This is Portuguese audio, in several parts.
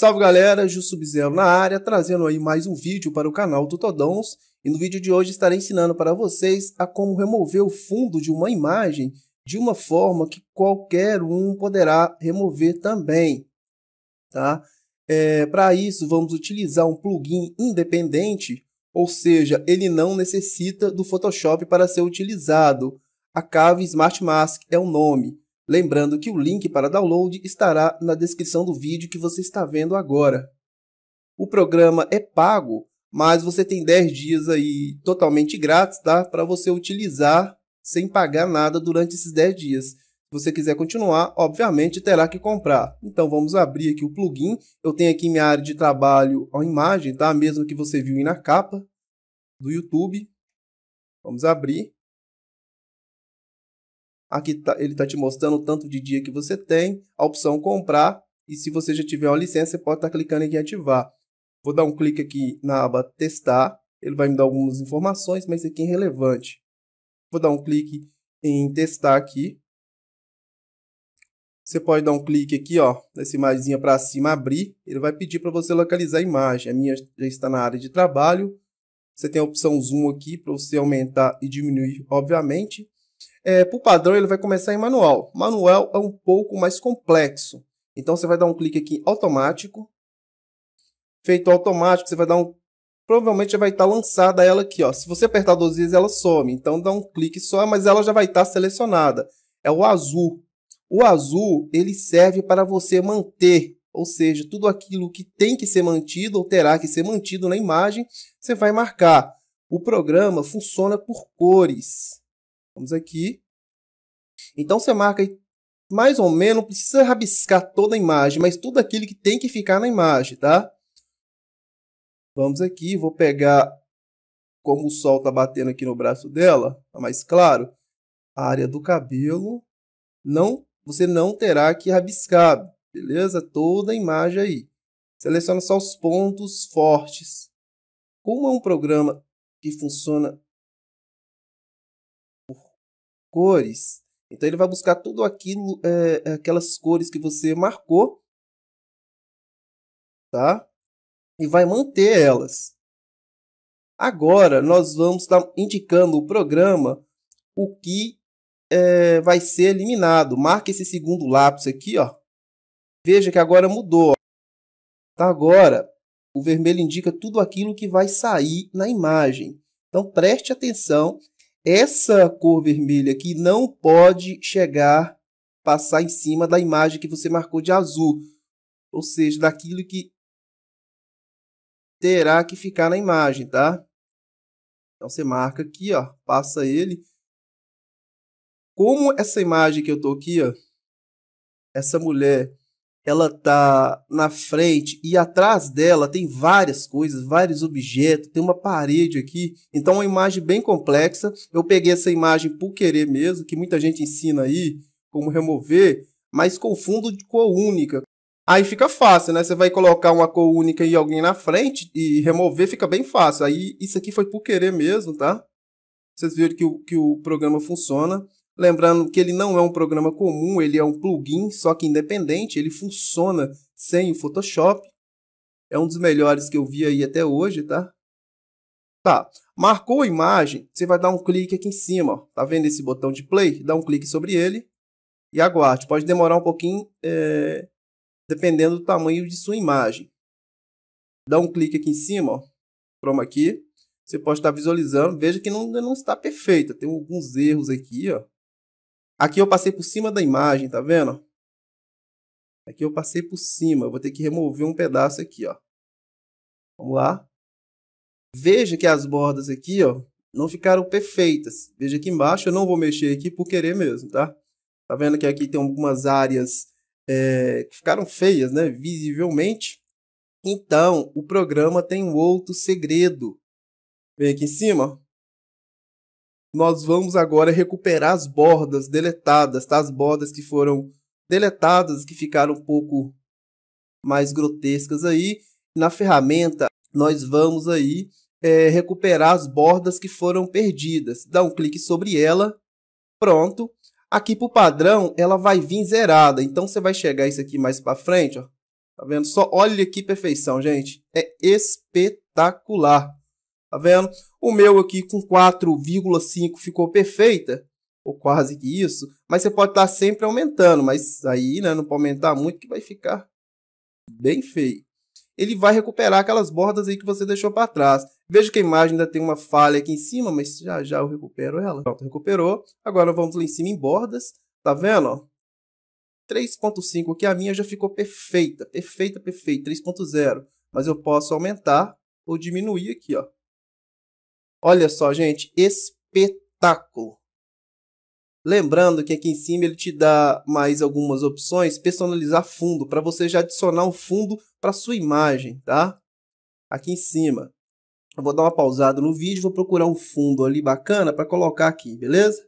Salve galera, Ju Sub-Zero na área, trazendo aí mais um vídeo para o canal do Todons. E no vídeo de hoje estarei ensinando para vocês a como remover o fundo de uma imagem de uma forma que qualquer um poderá remover também. Tá? É, para isso, vamos utilizar um plugin independente, ou seja, ele não necessita do Photoshop para ser utilizado. A Cave Smart Mask é o nome. Lembrando que o link para download estará na descrição do vídeo que você está vendo agora. O programa é pago, mas você tem 10 dias aí totalmente grátis, tá? Para você utilizar sem pagar nada durante esses 10 dias. Se você quiser continuar, obviamente terá que comprar. Então vamos abrir aqui o plugin. Eu tenho aqui minha área de trabalho a imagem, tá? Mesmo que você viu aí na capa do YouTube. Vamos abrir. Aqui tá, ele está te mostrando o tanto de dia que você tem, a opção comprar, e se você já tiver uma licença, você pode estar tá clicando em ativar. Vou dar um clique aqui na aba testar, ele vai me dar algumas informações, mas isso aqui é irrelevante. Vou dar um clique em testar aqui. Você pode dar um clique aqui, ó, nessa imagem para cima, abrir. Ele vai pedir para você localizar a imagem. A minha já está na área de trabalho. Você tem a opção zoom aqui para você aumentar e diminuir, obviamente. É, por padrão, ele vai começar em manual. Manual é um pouco mais complexo. Então, você vai dar um clique aqui em automático. Feito automático, você vai dar um... Provavelmente já vai estar lançada ela aqui, ó. Se você apertar duas vezes, ela some. Então, dá um clique só, mas ela já vai estar selecionada. É o azul. O azul, ele serve para você manter ou seja, tudo aquilo que tem que ser mantido ou terá que ser mantido na imagem, você vai marcar. O programa funciona por cores. Vamos aqui. Então você marca aí, mais ou menos, não precisa rabiscar toda a imagem, mas tudo aquilo que tem que ficar na imagem, tá? Vamos aqui, vou pegar como o sol tá batendo aqui no braço dela, tá mais claro, a área do cabelo, não, você não terá que rabiscar, beleza? Toda a imagem aí. Seleciona só os pontos fortes. Como é um programa que funciona cores. Então ele vai buscar tudo aquilo, é, aquelas cores que você marcou, tá? E vai manter elas. Agora nós vamos estar tá indicando o programa o que é, vai ser eliminado. Marque esse segundo lápis aqui, ó. Veja que agora mudou. Tá agora o vermelho indica tudo aquilo que vai sair na imagem. Então preste atenção essa cor vermelha aqui não pode chegar, passar em cima da imagem que você marcou de azul. Ou seja, daquilo que terá que ficar na imagem, tá? Então você marca aqui, ó, passa ele. Como essa imagem que eu tô aqui, ó, essa mulher ela tá na frente e atrás dela tem várias coisas, vários objetos, tem uma parede aqui. Então, é uma imagem bem complexa. Eu peguei essa imagem por querer mesmo, que muita gente ensina aí como remover, mas com fundo de cor única. Aí fica fácil, né? Você vai colocar uma cor única e alguém na frente e remover fica bem fácil. Aí isso aqui foi por querer mesmo, tá? Vocês viram que o, que o programa funciona. Lembrando que ele não é um programa comum, ele é um plugin, só que independente, ele funciona sem o Photoshop. É um dos melhores que eu vi aí até hoje, tá? Tá. Marcou a imagem, você vai dar um clique aqui em cima, ó. Tá vendo esse botão de play? Dá um clique sobre ele e aguarde. Pode demorar um pouquinho, é... dependendo do tamanho de sua imagem. Dá um clique aqui em cima, ó. Chroma aqui. Você pode estar visualizando. Veja que não, não está perfeita. Tem alguns erros aqui, ó. Aqui eu passei por cima da imagem, tá vendo? Aqui eu passei por cima, eu vou ter que remover um pedaço aqui, ó. Vamos lá. Veja que as bordas aqui, ó, não ficaram perfeitas. Veja aqui embaixo, eu não vou mexer aqui por querer mesmo, tá? Tá vendo que aqui tem algumas áreas é, que ficaram feias, né, visivelmente. Então, o programa tem um outro segredo. Vem aqui em cima, nós vamos agora recuperar as bordas deletadas, tá? As bordas que foram deletadas, que ficaram um pouco mais grotescas aí. Na ferramenta, nós vamos aí é, recuperar as bordas que foram perdidas. Dá um clique sobre ela, pronto. Aqui para o padrão, ela vai vir zerada. Então, você vai chegar isso aqui mais para frente, ó. Tá vendo? Só olha que perfeição, gente. É espetacular. Tá vendo? O meu aqui com 4,5 ficou perfeita, ou quase que isso. Mas você pode estar sempre aumentando, mas aí né, não pode aumentar muito que vai ficar bem feio. Ele vai recuperar aquelas bordas aí que você deixou para trás. Veja que a imagem ainda tem uma falha aqui em cima, mas já já eu recupero ela. Pronto, recuperou. Agora vamos lá em cima em bordas. Tá vendo? 3.5 aqui, a minha já ficou perfeita, perfeita, perfeita, 3.0. Mas eu posso aumentar ou diminuir aqui, ó. Olha só, gente, espetáculo. Lembrando que aqui em cima ele te dá mais algumas opções, personalizar fundo, para você já adicionar um fundo para sua imagem, tá? Aqui em cima. Eu vou dar uma pausada no vídeo, vou procurar um fundo ali bacana para colocar aqui, beleza?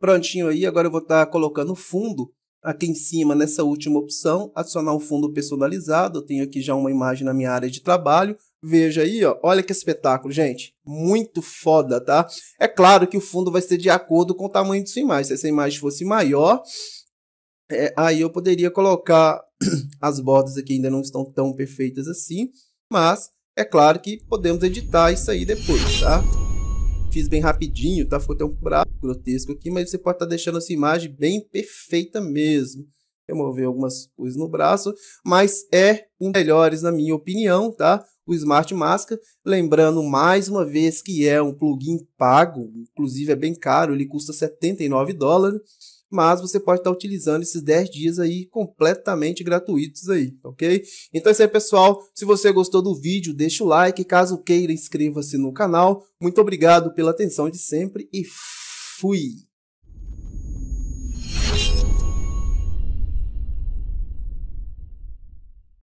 Prontinho aí, agora eu vou estar tá colocando fundo aqui em cima nessa última opção, adicionar um fundo personalizado. Eu tenho aqui já uma imagem na minha área de trabalho. Veja aí, ó, olha que espetáculo, gente. Muito foda, tá? É claro que o fundo vai ser de acordo com o tamanho de sua imagem. Se essa imagem fosse maior, é, aí eu poderia colocar as bordas aqui ainda não estão tão perfeitas assim, mas é claro que podemos editar isso aí depois, tá? Fiz bem rapidinho, tá? Ficou até um buraco grotesco aqui, mas você pode estar tá deixando essa imagem bem perfeita mesmo. Remover algumas coisas no braço, mas é um melhores na minha opinião, tá? o Smart mask, Lembrando mais uma vez que é um plugin pago, inclusive é bem caro, ele custa 79 dólares, mas você pode estar utilizando esses 10 dias aí completamente gratuitos aí, ok? Então é isso aí, pessoal. Se você gostou do vídeo, deixa o like. Caso queira, inscreva-se no canal. Muito obrigado pela atenção de sempre e fui!